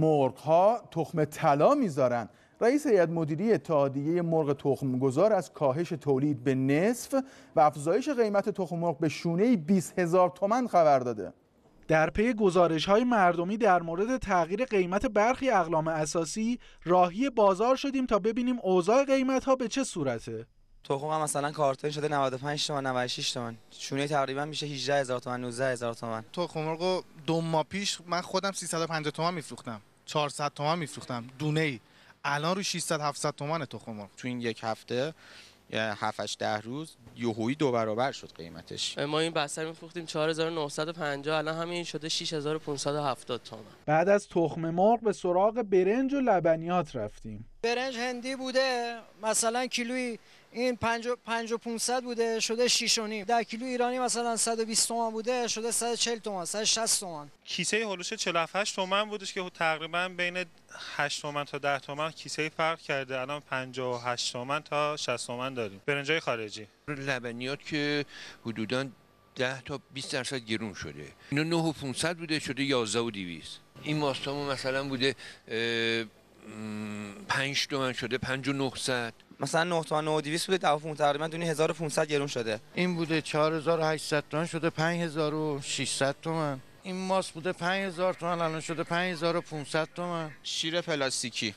مرغ ها تخم طلا میذارن رئیس هیئت مدیری اتحادیه مرغ تخمگذار از کاهش تولید به نصف و افزایش قیمت تخم مرغ به شونه 20 هزار تومن خبر داده در پی گزارش های مردمی در مورد تغییر قیمت برخی اقلام اساسی راهی بازار شدیم تا ببینیم اوضاع قیمت ها به چه صورته تخم خب هم مثلا کارتون شده 95 تومن 96 تومن شونه تقریبا میشه 18 هزار تومن 19 هزار تومن تخم خب مرغ دو ماه پیش من خودم 350 تومن میفروختم 400 تومن میفروختم دونه ای الان رو 600 700 تومن تخم خب مرغ تو این یک هفته 7 ده روز یوهویی دو برابر شد قیمتش ما این بستر میفروختیم 4950 الان همین شده 6570 تومان بعد از تخم مرغ به سراغ برنج و لبنیات رفتیم برنج هندی بوده مثلا کیلویی این 5 5 500 بوده شده 6 و نیم در کیلو ایرانی مثلا 120 تومان بوده شده 140 تومان 160 تومان کیسه هلوش 48 تومان بودش که تقریبا بین 8 تومن تا 10 تومن کیسه فرق کرده الان 58 تومن تا 60 تومن داریم برنجای خارجی لبنیات که حدودا 10 تا 20 درصد گرون شده اینو 9 و 500 بوده شده 11 و 200 این ماستامو مثلا بوده 5 تومن شده 5 و 900 مثلا 9 تا 9200 بوده 15 تقریبا دونی 1500 گرون شده این بوده 4800 تومن شده 5600 تومن این ماست بوده 5000 تومن الان شده 5500 تومن شیر پلاستیکی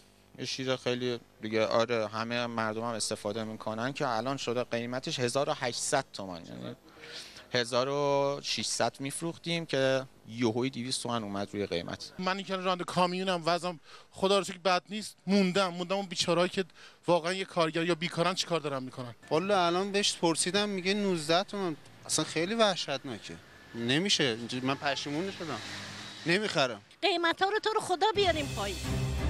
شیر خیلی دیگه آره همه مردم هم استفاده میکنن که الان شده قیمتش 1800 تومن یعنی 1600 میفروختیم که یوهوی 200 تومن اومد روی قیمت من این رانده کامیونم وزم خدا رو که بد نیست موندم موندم اون بیچارهایی که واقعا یه کارگر یا بیکارن چیکار دارن میکنن حالا الان بهش پرسیدم میگه 19 تومن اصلا خیلی وحشتناکه نمیشه من پشیمون نشدم نمیخرم قیمت ها رو تو رو خدا بیاریم پایین